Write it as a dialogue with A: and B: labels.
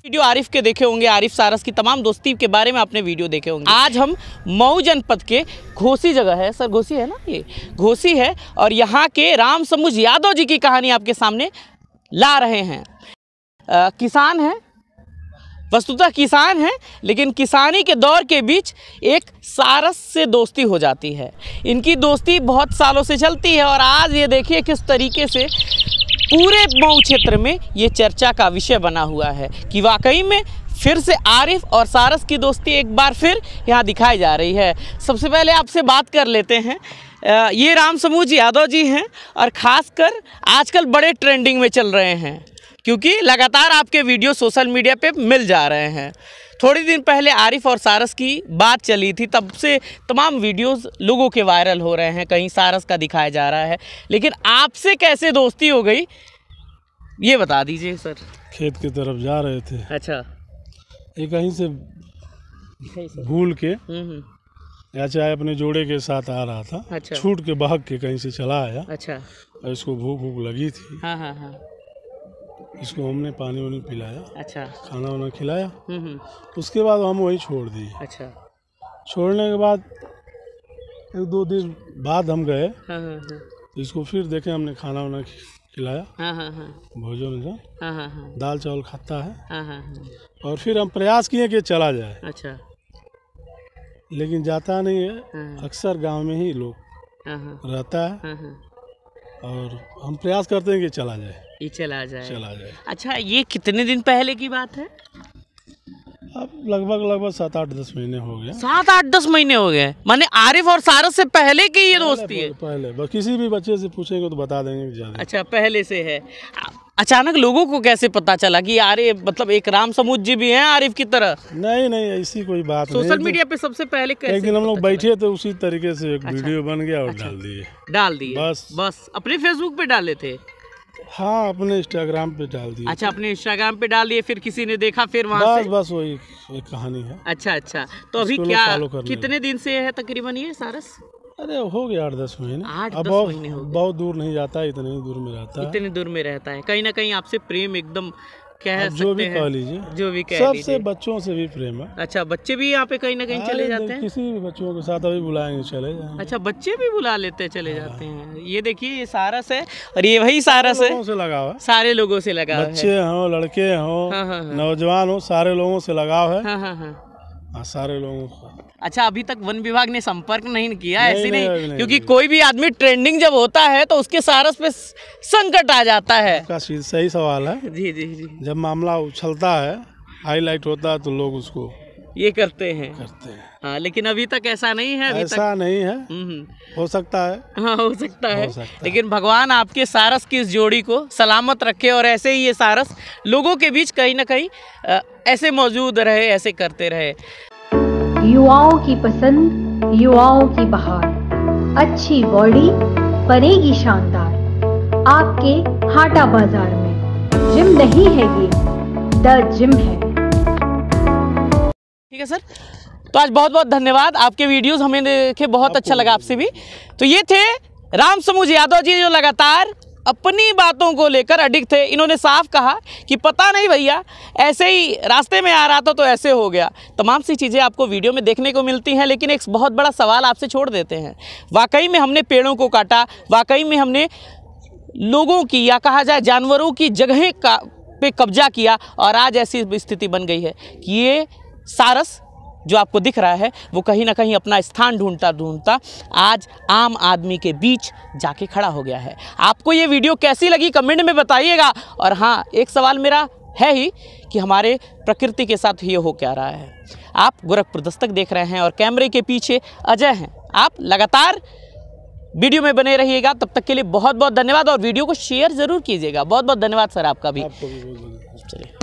A: Video Arif के देखे होंगे आरिफ सारस की तमाम दोस्ती के बारे में आपने वीडियो देखे होंगे आज हम मऊ जनपद के घोसी जगह है सर घोसी है ना ये घोसी है और यहाँ के राम समुझ यादव जी की कहानी आपके सामने ला रहे हैं आ, किसान हैं वस्तुतः किसान हैं लेकिन किसानी के दौर के बीच एक सारस से दोस्ती हो जाती है इनकी दोस्ती बहुत सालों से चलती है और आज ये देखिए किस तरीके से पूरे मऊ क्षेत्र में ये चर्चा का विषय बना हुआ है कि वाकई में फिर से आरिफ और सारस की दोस्ती एक बार फिर यहाँ दिखाई जा रही है सबसे पहले आपसे बात कर लेते हैं ये राम समूह यादव जी हैं और ख़ासकर आजकल बड़े ट्रेंडिंग में चल रहे हैं क्योंकि लगातार आपके वीडियो सोशल मीडिया पे मिल जा रहे हैं थोड़ी दिन पहले आरिफ और सारस की बात चली थी तब से तमाम वीडियोस लोगों के वायरल हो रहे हैं कहीं सारस का दिखाया जा रहा है लेकिन आपसे कैसे दोस्ती हो गई ये बता दीजिए सर
B: खेत की तरफ जा रहे थे अच्छा ये कहीं से भूल के या हम्म, हम्म। चाहे अपने जोड़े के साथ आ रहा था अच्छा। छूट के बहक के कहीं से चला आया अच्छा इसको भूख भूख लगी थी हाँ हाँ हाँ इसको हमने पानी वानी पिलाया अच्छा खाना वाना खिलाया हम्म, हम्म। उसके बाद हम वही छोड़ दिए अच्छा छोड़ने के बाद एक दो दिन बाद हम गए हाँ, हाँ, हाँ। तो इसको फिर देखे हमने खाना वाना खिलाया भोजन में दाल चावल खाता है और फिर हम प्रयास किए कि चला जाए अच्छा लेकिन जाता नहीं है अक्सर गांव में ही
A: लोग रहता है
B: और हम प्रयास करते हैं कि चला जाए
A: ये चला जाए चला जाए अच्छा ये कितने दिन पहले की बात है अब लगभग
B: लगभग सात आठ दस महीने हो गए सात आठ दस महीने हो गए माने
A: आरिफ और सारस से पहले की ये दोस्ती है
B: पहले, किसी भी बच्चे से पूछेंगे तो बता देंगे
A: अच्छा पहले से है अचानक लोगों को कैसे पता चला कि आरे मतलब एक राम समूह जी भी हैं आरिफ की तरह
B: नहीं नहीं ऐसी कोई बात सोशल मीडिया
A: पे सबसे पहले कैसे एक दिन हम लोग
B: बैठे थे उसी तरीके से एक अच्छा, वीडियो बन गया और अच्छा, डाल दिए
A: डाल दिए बस बस अपने फेसबुक पे डाले थे
B: हाँ अपने इंस्टाग्राम पे डाल दिए अच्छा
A: अपने इंस्टाग्राम पे डाल दिए फिर किसी ने देखा फिर वहाँ बस
B: बस वही कहानी है
A: अच्छा अच्छा तो अभी क्या कितने दिन से है तकरीबन ये सारस
B: अरे हो गया आठ दस महीने आठ दस महीने हो बहुत दूर नहीं जाता है इतने ही दूर में रहता है इतने दूर में रहता है कहीं ना
A: कहीं आपसे प्रेम एकदम कह जो भी कह लीजिए जो भी कह सबसे
B: बच्चों से भी प्रेम है अच्छा बच्चे भी यहाँ पे कहीं ना कहीं चले जाते हैं किसी भी बच्चों के साथ अभी बुलाएंगे चले जाएंगे
A: अच्छा बच्चे भी बुला लेते हैं चले हाँ। जाते हैं ये देखिए ये सारस है और ये वही सारस है से लगाव है सारे लोगों से लगाव बच्चे
B: हो लड़के हों हाँ, हाँ, नौजवान हो सारे लोगों से लगाव है हाँ, सारे लोगों को
A: अच्छा अभी तक वन विभाग ने संपर्क नहीं किया ऐसी नहीं, नहीं, नहीं क्योंकि नहीं, कोई भी आदमी ट्रेंडिंग जब होता है तो उसके सारस पे संकट आ जाता है
B: सही सवाल है जी जी जी जब मामला उछलता है हाईलाइट होता है तो लोग उसको
A: ये करते हैं करते हैं हाँ लेकिन अभी तक ऐसा नहीं है अभी ऐसा
B: तक... नहीं है हम्म, हम्म। हो सकता है
A: हाँ हो सकता हो है सकता लेकिन भगवान आपके सारस की इस जोड़ी को सलामत रखे और ऐसे ही ये सारस लोगों के बीच कहीं ना कहीं ऐसे मौजूद रहे ऐसे करते
B: रहे युवाओं की पसंद युवाओं की बहार अच्छी बॉडी बनेगी शानदार आपके हाटा बाजार में जिम नहीं है ये द जिम है
A: है सर तो आज बहुत बहुत धन्यवाद आपके वीडियोस हमें देखे बहुत अच्छा लगा आपसे भी तो ये थे राम समूह यादव जी जो लगातार अपनी बातों को लेकर अडिक थे इन्होंने साफ कहा कि पता नहीं भैया ऐसे ही रास्ते में आ रहा था तो ऐसे हो गया तमाम सी चीज़ें आपको वीडियो में देखने को मिलती हैं लेकिन एक बहुत बड़ा सवाल आपसे छोड़ देते हैं वाकई में हमने पेड़ों को काटा वाकई में हमने लोगों की या कहा जाए जानवरों की जगहें का पे कब्जा किया और आज ऐसी स्थिति बन गई है कि ये सारस जो आपको दिख रहा है वो कहीं ना कहीं अपना स्थान ढूंढता ढूंढता आज आम आदमी के बीच जाके खड़ा हो गया है आपको ये वीडियो कैसी लगी कमेंट में बताइएगा और हाँ एक सवाल मेरा है ही कि हमारे प्रकृति के साथ ये हो क्या रहा है आप गोरखपुर दस्तक देख रहे हैं और कैमरे के पीछे अजय हैं आप लगातार वीडियो में बने रहिएगा तब तक के लिए बहुत बहुत धन्यवाद और वीडियो को शेयर ज़रूर कीजिएगा बहुत बहुत धन्यवाद सर आपका भी चलिए